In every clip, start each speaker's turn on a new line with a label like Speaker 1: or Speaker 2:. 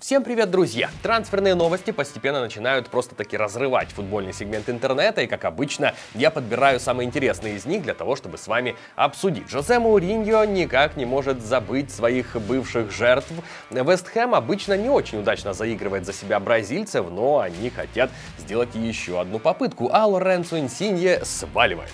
Speaker 1: Всем привет, друзья! Трансферные новости постепенно начинают просто-таки разрывать футбольный сегмент интернета, и, как обычно, я подбираю самые интересные из них для того, чтобы с вами обсудить. Жозе Мауриньо никак не может забыть своих бывших жертв. Вест Хэм обычно не очень удачно заигрывает за себя бразильцев, но они хотят сделать еще одну попытку, а Лоренцо Инсинье сваливает.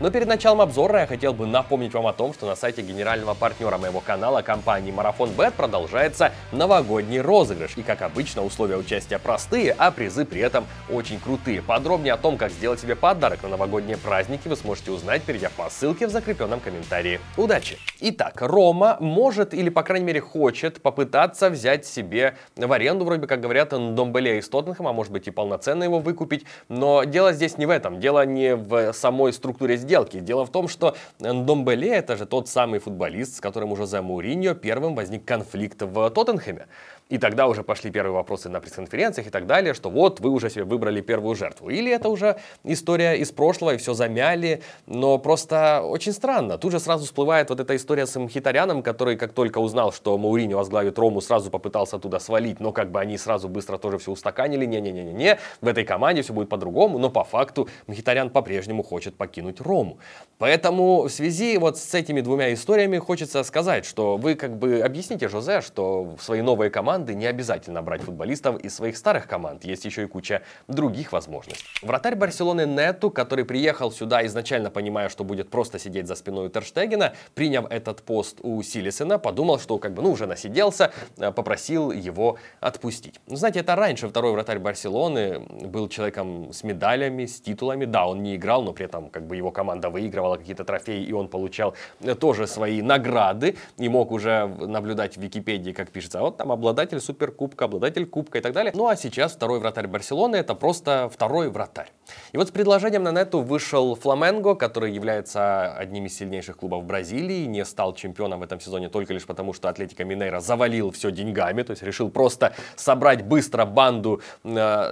Speaker 1: Но перед началом обзора я хотел бы напомнить вам о том, что на сайте генерального партнера моего канала компании Марафон Бет продолжается новогодний розыгрыш. И как обычно, условия участия простые, а призы при этом очень крутые. Подробнее о том, как сделать себе подарок на новогодние праздники, вы сможете узнать, перейдя по ссылке в закрепленном комментарии. Удачи! Итак, Рома может или, по крайней мере, хочет попытаться взять себе в аренду, вроде как говорят, Домбеле из Тоттенхэма, может быть и полноценно его выкупить. Но дело здесь не в этом. Дело не в самой структуре сделки, сделки. Дело в том, что Домбеле это же тот самый футболист, с которым уже за Муриньо первым возник конфликт в Тоттенхэме. И тогда уже пошли первые вопросы на пресс-конференциях и так далее, что вот вы уже себе выбрали первую жертву. Или это уже история из прошлого, и все замяли, но просто очень странно. Тут же сразу всплывает вот эта история с Мхитаряном, который как только узнал, что Маурини возглавит Рому, сразу попытался туда свалить, но как бы они сразу быстро тоже все устаканили, не-не-не-не, не, в этой команде все будет по-другому, но по факту Мхитарян по-прежнему хочет покинуть Рому. Поэтому в связи вот с этими двумя историями хочется сказать, что вы как бы объясните Жозе, что в своей новой команде команды не обязательно брать футболистов из своих старых команд, есть еще и куча других возможностей. Вратарь Барселоны Нету, который приехал сюда изначально понимая, что будет просто сидеть за спиной у Терштегена, приняв этот пост у Силисена, подумал, что как бы ну уже насиделся, э, попросил его отпустить. Ну, знаете, это раньше второй вратарь Барселоны был человеком с медалями, с титулами, да, он не играл, но при этом как бы его команда выигрывала какие-то трофеи, и он получал э, тоже свои награды, и мог уже наблюдать в Википедии, как пишется, а вот там обладать обладатель Суперкубка, обладатель Кубка и так далее. Ну а сейчас второй вратарь Барселоны это просто второй вратарь. И вот с предложением на нету вышел Фламенго, который является одним из сильнейших клубов Бразилии, не стал чемпионом в этом сезоне только лишь потому, что Атлетика Минейра завалил все деньгами, то есть решил просто собрать быстро банду э,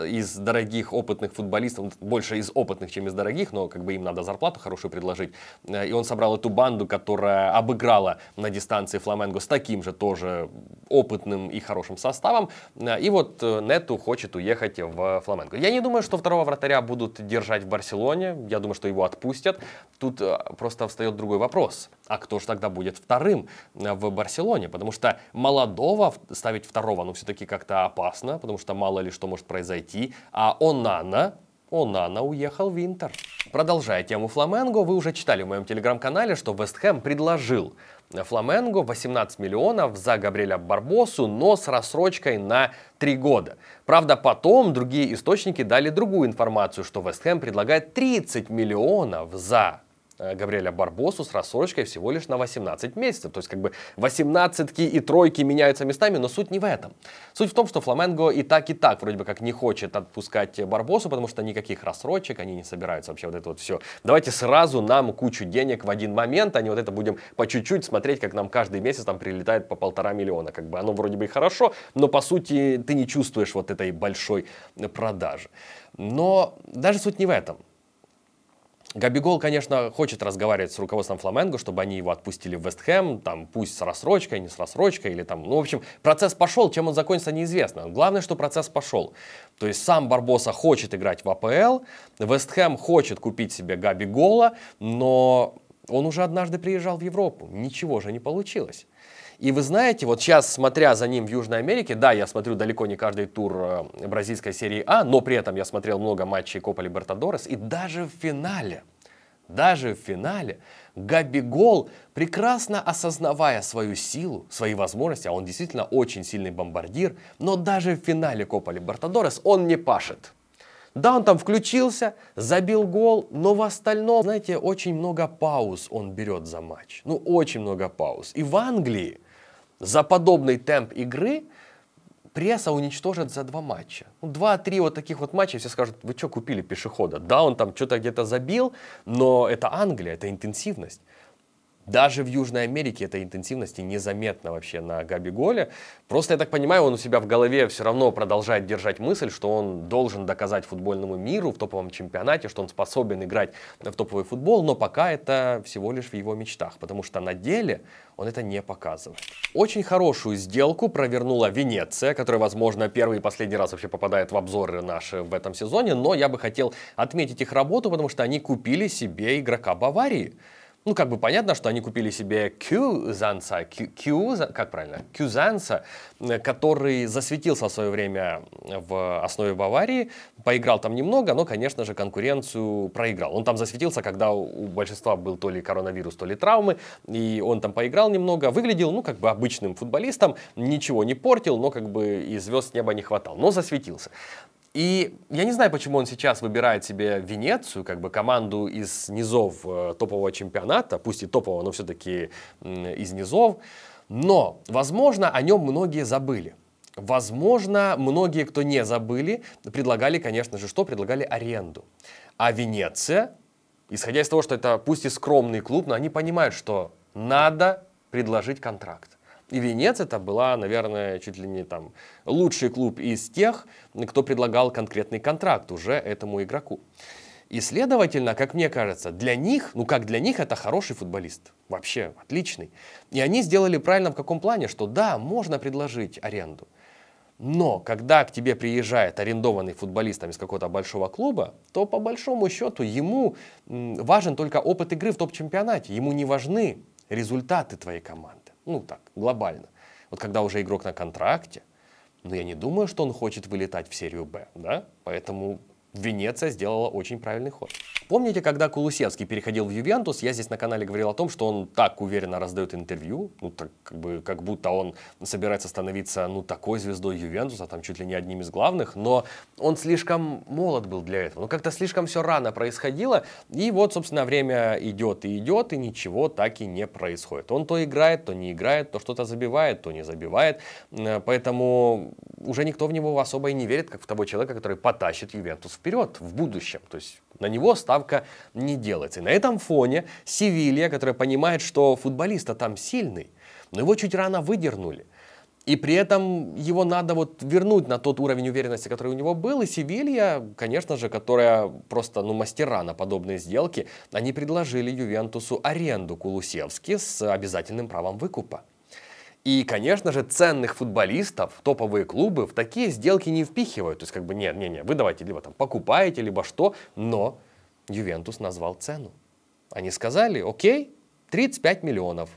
Speaker 1: из дорогих опытных футболистов, ну, больше из опытных, чем из дорогих, но как бы им надо зарплату хорошую предложить. Э, и он собрал эту банду, которая обыграла на дистанции Фламенго с таким же тоже опытным и хорошим составом. Э, и вот э, Нету хочет уехать в Фламенго. Я не думаю, что второго вратаря будут будут держать в Барселоне. Я думаю, что его отпустят. Тут э, просто встает другой вопрос. А кто же тогда будет вторым э, в Барселоне? Потому что молодого ставить второго, ну, все-таки как-то опасно, потому что мало ли что может произойти. А Онана, Онана уехал в Интер. Продолжая тему Фламенго, вы уже читали в моем телеграм-канале, что Вест Хэм предложил Фламенго 18 миллионов за Габриэля Барбосу, но с рассрочкой на 3 года. Правда, потом другие источники дали другую информацию, что Вест Хэм предлагает 30 миллионов за Э, Габриэля Барбосу с рассрочкой всего лишь на 18 месяцев. То есть как бы 18 ки и тройки меняются местами, но суть не в этом. Суть в том, что Фламенго и так, и так вроде бы как не хочет отпускать Барбосу, потому что никаких рассрочек, они не собираются вообще вот это вот все. Давайте сразу нам кучу денег в один момент, а не вот это будем по чуть-чуть смотреть, как нам каждый месяц там прилетает по полтора миллиона. Как бы оно вроде бы и хорошо, но по сути ты не чувствуешь вот этой большой продажи. Но даже суть не в этом. Габигол, конечно, хочет разговаривать с руководством Фламенго, чтобы они его отпустили в Вестхэм, там, пусть с рассрочкой, не с рассрочкой, или там, ну, в общем, процесс пошел, чем он закончится, неизвестно. Главное, что процесс пошел. То есть сам Барбоса хочет играть в АПЛ, Вестхэм хочет купить себе Габигола, но он уже однажды приезжал в Европу, ничего же не получилось. И вы знаете, вот сейчас, смотря за ним в Южной Америке, да, я смотрю далеко не каждый тур э, бразильской серии А, но при этом я смотрел много матчей Копа Либертадорес, и даже в финале, даже в финале Габи гол, прекрасно осознавая свою силу, свои возможности, а он действительно очень сильный бомбардир, но даже в финале Копа Либертадорес он не пашет. Да, он там включился, забил гол, но в остальном, знаете, очень много пауз он берет за матч. Ну, очень много пауз. И в Англии за подобный темп игры пресса уничтожит за два матча. Ну, два-три вот таких вот матча, все скажут, вы что купили пешехода? Да, он там что-то где-то забил, но это Англия, это интенсивность. Даже в Южной Америке этой интенсивности незаметно вообще на Габи Голе. Просто, я так понимаю, он у себя в голове все равно продолжает держать мысль, что он должен доказать футбольному миру в топовом чемпионате, что он способен играть в топовый футбол, но пока это всего лишь в его мечтах, потому что на деле он это не показывает. Очень хорошую сделку провернула Венеция, которая, возможно, первый и последний раз вообще попадает в обзоры наши в этом сезоне, но я бы хотел отметить их работу, потому что они купили себе игрока Баварии. Ну, как бы понятно, что они купили себе Кюзанца, Кю, как правильно, Кюзанца, э, который засветился в свое время в основе Баварии, поиграл там немного, но, конечно же, конкуренцию проиграл. Он там засветился, когда у большинства был то ли коронавирус, то ли травмы, и он там поиграл немного, выглядел, ну, как бы обычным футболистом, ничего не портил, но как бы и звезд неба не хватал, но засветился. И я не знаю, почему он сейчас выбирает себе Венецию, как бы команду из низов э, топового чемпионата, пусть и топового, но все-таки из низов. Но, возможно, о нем многие забыли. Возможно, многие, кто не забыли, предлагали, конечно же, что? Предлагали аренду. А Венеция, исходя из того, что это пусть и скромный клуб, но они понимают, что надо предложить контракт. И Венеция это была, наверное, чуть ли не там лучший клуб из тех, кто предлагал конкретный контракт уже этому игроку. И, следовательно, как мне кажется, для них, ну как для них, это хороший футболист. Вообще, отличный. И они сделали правильно в каком плане, что да, можно предложить аренду. Но когда к тебе приезжает арендованный футболист там, из какого-то большого клуба, то по большому счету ему важен только опыт игры в топ-чемпионате. Ему не важны результаты твоей команды. Ну так, глобально. Вот когда уже игрок на контракте, но ну я не думаю, что он хочет вылетать в серию Б, да? Поэтому Венеция сделала очень правильный ход. Помните, когда Кулусевский переходил в Ювентус, я здесь на канале говорил о том, что он так уверенно раздает интервью, ну так как бы как будто он собирается становиться ну такой звездой Ювентуса, там чуть ли не одним из главных, но он слишком молод был для этого, ну как-то слишком все рано происходило, и вот, собственно, время идет и идет, и ничего так и не происходит. Он то играет, то не играет, то что-то забивает, то не забивает, э, поэтому уже никто в него особо и не верит, как в того человека, который потащит Ювентус в вперед в будущем. То есть на него ставка не делается. И на этом фоне Севилья, которая понимает, что футболиста там сильный, но его чуть рано выдернули. И при этом его надо вот вернуть на тот уровень уверенности, который у него был. И Севилья, конечно же, которая просто ну, мастера на подобные сделки, они предложили Ювентусу аренду Кулусевски с обязательным правом выкупа. И, конечно же, ценных футболистов топовые клубы в такие сделки не впихивают. То есть, как бы, нет, нет, нет, вы давайте либо там покупаете, либо что, но Ювентус назвал цену. Они сказали, окей, 35 миллионов.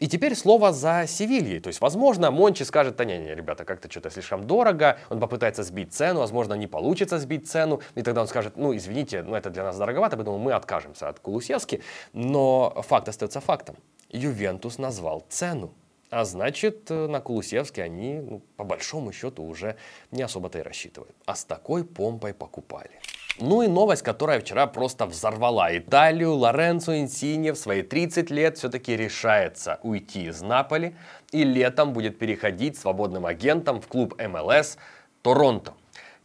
Speaker 1: И теперь слово за Севильей. То есть, возможно, Мончи скажет, да не, не, ребята, как-то что-то слишком дорого, он попытается сбить цену, возможно, не получится сбить цену, и тогда он скажет, ну, извините, но это для нас дороговато, поэтому мы откажемся от Кулусевски. Но факт остается фактом. Ювентус назвал цену. А значит, э, на Кулусевске они, ну, по большому счету, уже не особо-то и рассчитывают. А с такой помпой покупали. Ну и новость, которая вчера просто взорвала Италию. Лоренцо Инсини в свои 30 лет все-таки решается уйти из Наполи и летом будет переходить свободным агентом в клуб МЛС Торонто.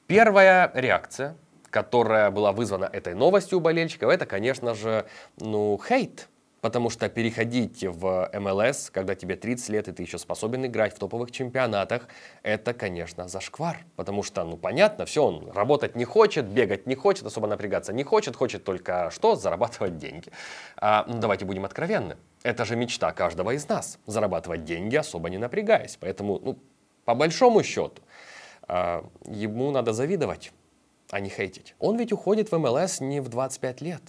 Speaker 1: Первая реакция, которая была вызвана этой новостью у болельщиков, это, конечно же, ну, хейт Потому что переходить в МЛС, когда тебе 30 лет и ты еще способен играть в топовых чемпионатах, это, конечно, зашквар. Потому что, ну понятно, все, он работать не хочет, бегать не хочет, особо напрягаться не хочет, хочет только что? Зарабатывать деньги. А, ну давайте будем откровенны. Это же мечта каждого из нас. Зарабатывать деньги, особо не напрягаясь. Поэтому, ну, по большому счету, а, ему надо завидовать, а не хейтить. Он ведь уходит в МЛС не в 25 лет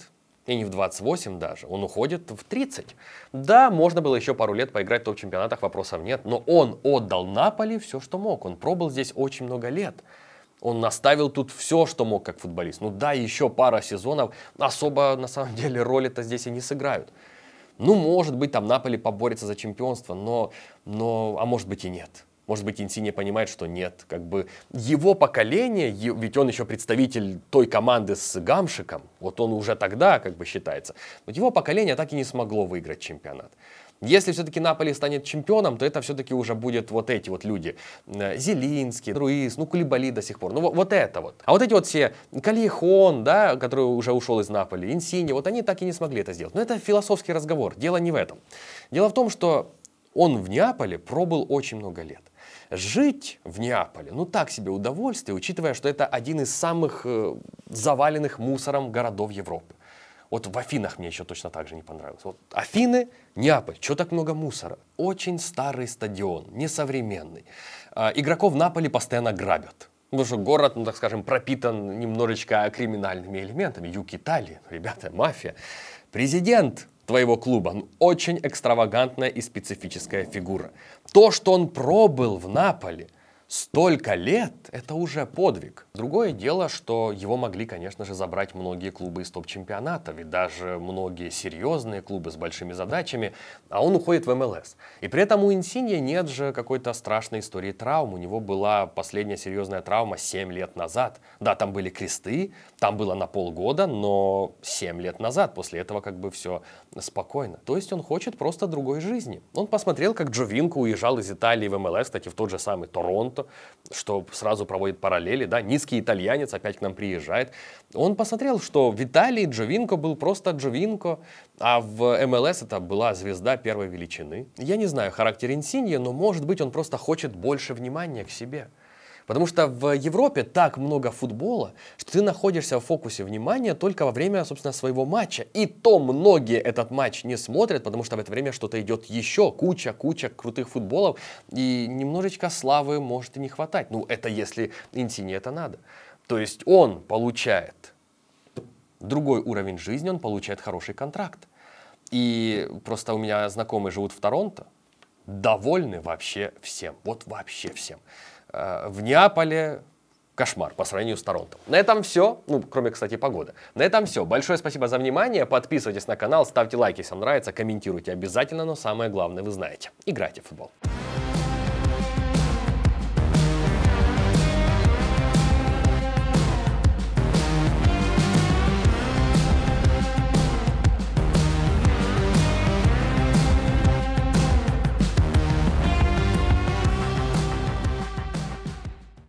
Speaker 1: и не в 28 даже, он уходит в 30. Да, можно было еще пару лет поиграть в топ-чемпионатах, вопросов нет, но он отдал Наполи все, что мог. Он пробыл здесь очень много лет. Он наставил тут все, что мог, как футболист. Ну да, еще пара сезонов особо, на самом деле, роли-то здесь и не сыграют. Ну, может быть, там Наполи поборется за чемпионство, но, но, а может быть и нет. Может быть, Инсини понимает, что нет. Как бы его поколение, ведь он еще представитель той команды с Гамшиком, вот он уже тогда как бы считается, но его поколение так и не смогло выиграть чемпионат. Если все-таки Наполи станет чемпионом, то это все-таки уже будет вот эти вот люди. Э, Зелинский, Руис, ну Кулибали до сих пор. Ну вот, вот это вот. А вот эти вот все, Калихон, да, который уже ушел из Наполи, Инсини, вот они так и не смогли это сделать. Но это философский разговор, дело не в этом. Дело в том, что он в Неаполе пробыл очень много лет. Жить в Неаполе, ну так себе удовольствие, учитывая, что это один из самых э, заваленных мусором городов Европы. Вот в Афинах мне еще точно так же не понравилось. Вот Афины, Неаполь, что так много мусора? Очень старый стадион, несовременный. А, игроков Наполи постоянно грабят. Ну, потому что город, ну так скажем, пропитан немножечко криминальными элементами. Юг Италии, ребята, мафия. Президент твоего клуба. Он ну, очень экстравагантная и специфическая фигура. То, что он пробыл в Наполе – столько лет – это уже подвиг. Другое дело, что его могли, конечно же, забрать многие клубы из топ-чемпионата, ведь даже многие серьезные клубы с большими задачами, а он уходит в МЛС. И при этом у Инсинья нет же какой-то страшной истории травм. У него была последняя серьезная травма 7 лет назад. Да, там были кресты, там было на полгода, но 7 лет назад. После этого как бы все спокойно. То есть он хочет просто другой жизни. Он посмотрел, как Джовинко уезжал из Италии в МЛС, кстати, в тот же самый Торонто, Торонто, что сразу проводит параллели, да, низкий итальянец опять к нам приезжает. Он посмотрел, что в Италии Джовинко был просто Джовинко, а в МЛС это была звезда первой величины. Я не знаю характер Инсинья, но может быть он просто хочет больше внимания к себе. Потому что в Европе так много футбола, что ты находишься в фокусе внимания только во время, собственно, своего матча. И то многие этот матч не смотрят, потому что в это время что-то идет еще, куча-куча крутых футболов, и немножечко славы может и не хватать. Ну, это если не это надо. То есть он получает другой уровень жизни, он получает хороший контракт. И просто у меня знакомые живут в Торонто, довольны вообще всем, вот вообще всем. Э, в Неаполе кошмар по сравнению с Торонто. На этом все, ну, кроме, кстати, погоды. На этом все. Большое спасибо за внимание. Подписывайтесь на канал, ставьте лайки, если вам нравится, комментируйте обязательно, но самое главное вы знаете. Играйте в футбол.